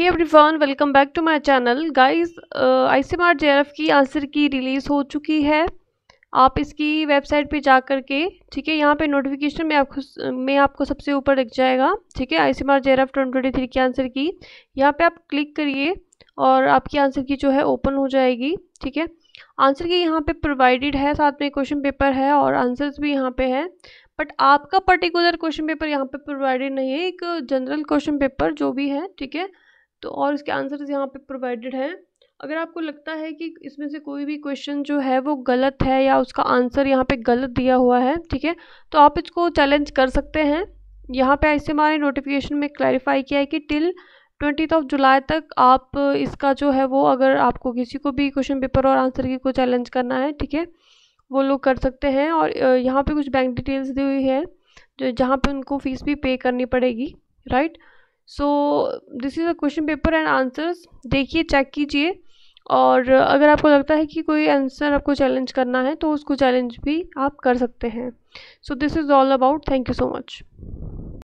hey everyone welcome back to my channel guys ICMR JRF की answer key release हो चुकी है आप इसकी वेबसाइट पे जा कर के ठीक है यहाँ पे नोटिफिकेशन में आपको में आपको सबसे ऊपर दिख जाएगा ठीक है I C M R J R F twenty twenty three की आंसर की यहाँ पे आप क्लिक करिए और आपकी आंसर की जो है ओपन हो जाएगी ठीक है आंसर की यहाँ पर प्रोवाइडेड है साथ में क्वेश्चन पेपर है और आंसर्स भी यहाँ पर है बट आपका पर्टिकुलर क्वेश्चन पेपर यहाँ पे प्रोवाइडेड नहीं है एक जनरल क्वेश्चन पेपर जो भी है ठीक है तो और इसके आंसर्स यहाँ पे प्रोवाइडेड हैं अगर आपको लगता है कि इसमें से कोई भी क्वेश्चन जो है वो गलत है या उसका आंसर यहाँ पे गलत दिया हुआ है ठीक है तो आप इसको चैलेंज कर सकते हैं यहाँ पे ऐसे हमारे नोटिफिकेशन में क्लैरिफाई किया है कि टिल ट्वेंटी ऑफ जुलाई तक आप इसका जो है वो अगर आपको किसी को भी क्वेश्चन पेपर और आंसर की को चैलेंज करना है ठीक है वो लोग कर सकते हैं और यहाँ पे कुछ बैंक डिटेल्स दी हुई है जो जहाँ पे उनको फ़ीस भी पे करनी पड़ेगी right so this is a question paper and answers देखिए चेक कीजिए और अगर आपको लगता है कि कोई आंसर आपको चैलेंज करना है तो उसको चैलेंज भी आप कर सकते हैं so this is all about thank you so much